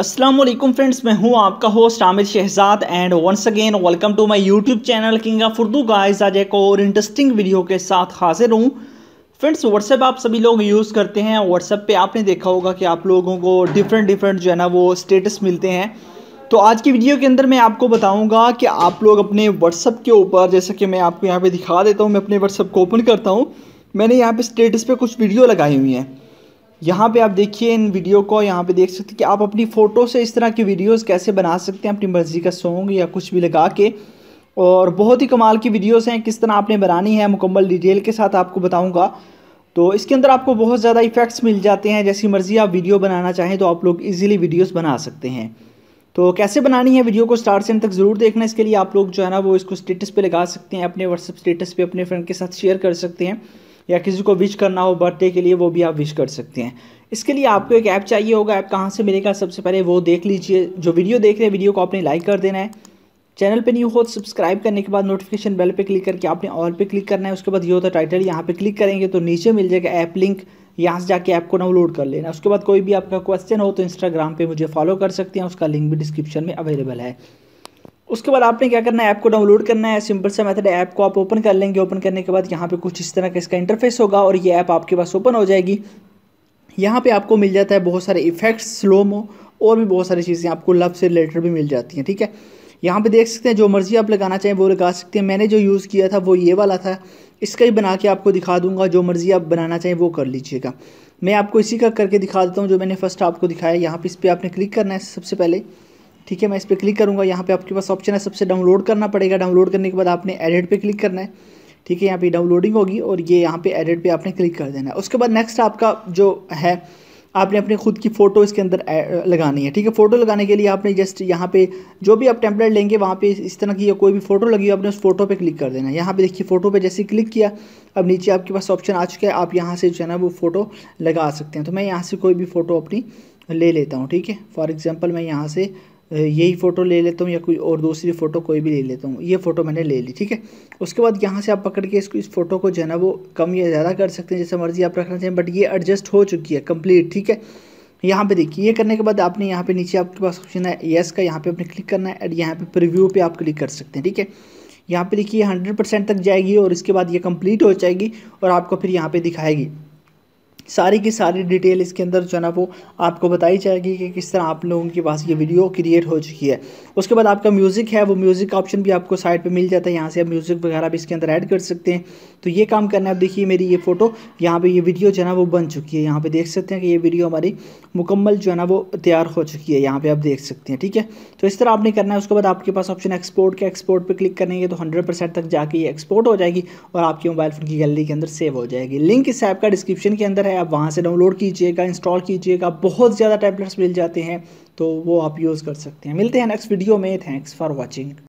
Aslam friends मैं हूं आपका host Aamir Shahzad and once again welcome to my YouTube channel king of Urdu guys आज एक और इंटरेस्टिंग वीडियो के साथ हाजिर हूं फ्रेंड्स व्हाट्सएप आप सभी लोग यूज़ करते हैं व्हाट्सएप पे आपने देखा होगा कि आप लोगों को डिफरेंट डिफरेंट जो है ना वो स्टेटस मिलते हैं तो आज की वीडियो के अंदर मैं आपको बताऊँगा कि आप लोग अपने व्हाट्सअप के ऊपर जैसे कि मैं आपको यहाँ पर दिखा देता हूँ मैं अपने व्हाट्सअप को ओपन करता हूँ मैंने यहाँ पर स्टेटस पर कुछ वीडियो लगाई हुई हैं यहाँ पे आप देखिए इन वीडियो को यहाँ पे देख सकते हैं कि आप अपनी फ़ोटो से इस तरह की वीडियोस कैसे बना सकते हैं अपनी मर्ज़ी का सॉन्ग या कुछ भी लगा के और बहुत ही कमाल की वीडियोस हैं किस तरह आपने बनानी है मुकम्मल डिटेल के साथ आपको बताऊँगा तो इसके अंदर आपको बहुत ज़्यादा इफ़ेक्ट्स मिल जाते हैं जैसी मर्ज़ी आप वीडियो बनाना चाहें तो आप लोग ईजिली वीडियोज़ बना सकते हैं तो कैसे बनानी है वीडियो को स्टार्ट से तक ज़रूर देखना इसके लिए आप लोग जो है ना वो इसको स्टेटस पर लगा सकते हैं अपने व्हाट्सअप स्टेटस पर अपने फ्रेंड के साथ शेयर कर सकते हैं या किसी को विश करना हो बर्थडे के लिए वो भी आप विश कर सकते हैं इसके लिए आपको एक ऐप चाहिए होगा ऐप कहाँ से मिलेगा सबसे पहले वो देख लीजिए जो वीडियो देख रहे हैं वीडियो को आपने लाइक कर देना है चैनल पे न्यू हो तो सब्सक्राइब करने के बाद नोटिफिकेशन बेल पे क्लिक करके आपने ऑल पे क्लिक करना है उसके बाद ये होता है टाइटल यहाँ पे क्लिक करेंगे तो नीचे मिल जाएगा ऐप लिंक यहाँ से जाके ऐप को डाउनलोड कर लेना उसके बाद कोई भी आपका क्वेश्चन हो तो इंस्टाग्राम पे मुझे फॉलो कर सकते हैं उसका लिंक भी डिस्क्रिप्शन में अवेलेबल है उसके बाद आपने क्या करना है ऐप को डाउनलोड करना है सिंपल सा मेथड ऐप को आप ओपन कर लेंगे ओपन करने के बाद यहाँ पे कुछ इस तरह का इसका इंटरफेस होगा और ये ऐप आपके पास ओपन हो जाएगी यहाँ पे आपको मिल जाता है बहुत सारे इफेक्ट्स स्लोमो और भी बहुत सारी चीज़ें आपको लव से रिलेटेड भी मिल जाती हैं ठीक है यहाँ पे देख सकते हैं जो मर्ज़ी आप लगाना चाहें वो लगा सकते हैं मैंने जो यूज़ किया था वो ये वाला था इसका ही बना के आपको दिखा दूंगा जो मर्ज़ी आप बनाना चाहें वो कर लीजिएगा मैं आपको इसी का करके दिखा देता हूँ जो मैंने फर्स्ट आपको दिखाया यहाँ पर इस पर आपने क्लिक करना है सबसे पहले ठीक है मैं इस पर क्लिक करूँगा यहाँ पे आपके पास ऑप्शन है सबसे डाउनलोड करना पड़ेगा डाउनलोड करने के बाद आपने एडिट पे क्लिक करना है ठीक है यहाँ पे डाउनलोडिंग होगी और ये यहाँ पे एडिट पे आपने क्लिक कर देना है उसके बाद नेक्स्ट आपका जो है आपने अपने खुद की फ़ोटो इसके अंदर लगानी है ठीक है फ़ोटो लगाने के लिए आपने जस्ट यहाँ पे जो भी आप टेम्पलेट लेंगे वहाँ पे इस तरह की या कोई भी फ़ोटो लगी हो आपने उस फोटो पे क्लिक कर देना है यहाँ पे देखिए फ़ोटो पे जैसे क्लिक किया अब नीचे आपके पास ऑप्शन आ चुका है आप यहाँ से जो है ना वो फ़ोटो लगा सकते हैं तो मैं यहाँ से कोई भी फ़ोटो अपनी ले लेता हूँ ठीक है फॉर एग्ज़ाम्पल मैं यहाँ से यही फ़ोटो ले लेता हूँ या कोई और दूसरी फ़ोटो कोई भी ले लेता हूँ ये फ़ोटो मैंने ले ली ठीक है उसके बाद यहाँ से आप पकड़ के इसको इस फ़ोटो को जो है ना वो कम या ज़्यादा कर सकते हैं जैसे मर्ज़ी आप रखना चाहें बट ये एडजस्ट हो चुकी है कम्प्लीट ठीक है यहाँ पे देखिए ये करने के बाद आपने यहाँ पे नीचे आपके पास ऑप्शन है येस का यहाँ पे आपने क्लिक करना है एंड यहाँ पे प्रीव्यू पे आप क्लिक कर सकते हैं ठीक है यहाँ पे देखिए हंड्रेड परसेंट तक जाएगी और इसके बाद ये कंप्लीट हो जाएगी और आपको फिर यहाँ पे दिखाएगी सारी की सारी डिटेल इसके अंदर जो है ना वो आपको बताई जाएगी कि किस तरह आप लोगों के पास ये वीडियो क्रिएट हो चुकी है उसके बाद आपका म्यूज़िक है वो म्यूज़िक का ऑप्शन भी आपको साइड पे मिल जाता है यहाँ से आप म्यूज़िक वगैरह भी इसके अंदर ऐड कर सकते हैं तो ये काम करना है आप देखिए मेरी ये फ़ोटो यहाँ पर ये वीडियो जो है ना वो बन चुकी है यहाँ पर देख सकते हैं कि ये वीडियो हमारी मुकम्मल जो है ना वो तैयार हो चुकी है यहाँ पर आप देख सकते हैं ठीक है तो इस तरह आपने करना है उसके बाद आपके पास ऑप्शन एक्सपोर्ट का एक्सपोर्ट पर क्लिक करेंगे तो हंड्रेड तक जाके ये एक्सपोर्ट हो जाएगी और आपके मोबाइल फ़ोन की गैलरी के अंदर सेव हो जाएगी लिंक इस ऐप का डिस्क्रिप्शन के अंदर है है आप वहाँ से डाउनलोड कीजिएगा इंस्टॉल कीजिएगा बहुत ज़्यादा टैबलेट्स मिल जाते हैं तो वो आप यूज़ कर सकते हैं मिलते हैं नेक्स्ट वीडियो में थैंक्स फॉर वॉचिंग